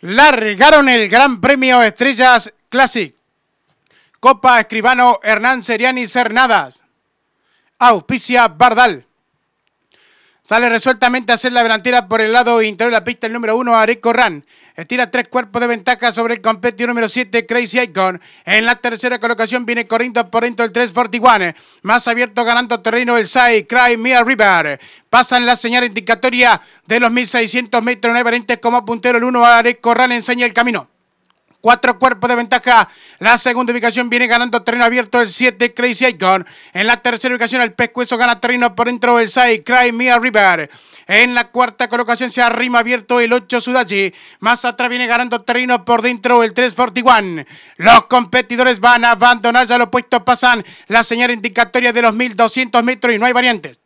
largaron el Gran Premio Estrellas Classic. Copa Escribano Hernán Seriani Cernadas. Auspicia Bardal. Sale resueltamente a hacer la delantera por el lado interior de la pista el número 1, Areco Corran. Estira tres cuerpos de ventaja sobre el competidor número 7, Crazy Icon. En la tercera colocación viene corriendo por dentro el 341. Más abierto ganando terreno el Sai, Cry Mia River. Pasan la señal indicatoria de los 1600 metros en como puntero el 1, Areco Corran enseña el camino. Cuatro cuerpos de ventaja. La segunda ubicación viene ganando terreno abierto el 7 Crazy Icon. En la tercera ubicación el pescuezo gana terreno por dentro del 6 Cry Mia River. En la cuarta colocación se arrima abierto el 8 Sudachi. Más atrás viene ganando terreno por dentro el 341. Los competidores van a abandonar ya los puestos. Pasan la señal indicatoria de los 1200 metros y no hay variantes.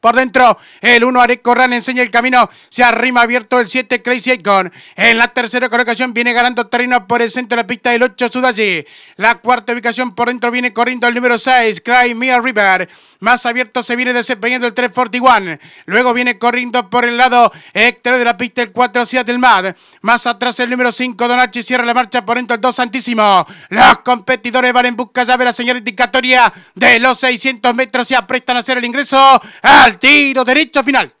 Por dentro, el 1 Areco Ran enseña el camino. Se arrima abierto el 7 Crazy Icon. En la tercera colocación viene ganando terreno por el centro de la pista el 8 Sudalji. La cuarta ubicación por dentro viene corriendo el número 6 Cry Mir River. Más abierto se viene desempeñando el 341. Luego viene corriendo por el lado exterior de la pista el 4 del Mad. Más atrás el número 5 Donachi cierra la marcha por dentro el 2 Santísimo. Los competidores van en busca ya de la señal indicatoria de los 600 metros Se aprestan a hacer el ingreso tiro derecho final.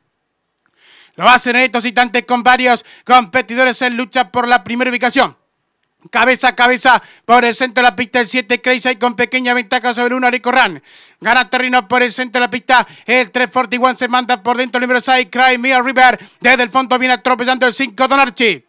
Lo hacen en estos instantes con varios competidores en lucha por la primera ubicación. Cabeza a cabeza por el centro de la pista el 7 Crazy con pequeña ventaja sobre 1 Ran. Gana terreno por el centro de la pista. El 341 se manda por dentro el número 6 Cry Mia River. Desde el fondo viene atropellando el 5 Don Donarchi.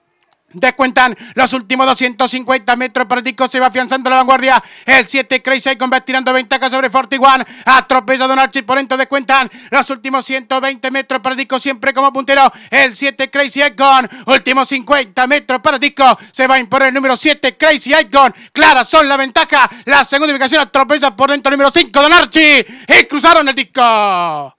Descuentan los últimos 250 metros para Dico. Se va afianzando la vanguardia. El 7 Crazy Icon va tirando ventaja sobre 41. Atropella Don Archie por dentro. Descuentan los últimos 120 metros para Dico. Siempre como puntero. El 7 Crazy Icon. Últimos 50 metros para Dico. Se va a imponer el número 7 Crazy Icon. Clara son la ventaja. La segunda ubicación atropella por dentro número 5 Don Archie. Y cruzaron el disco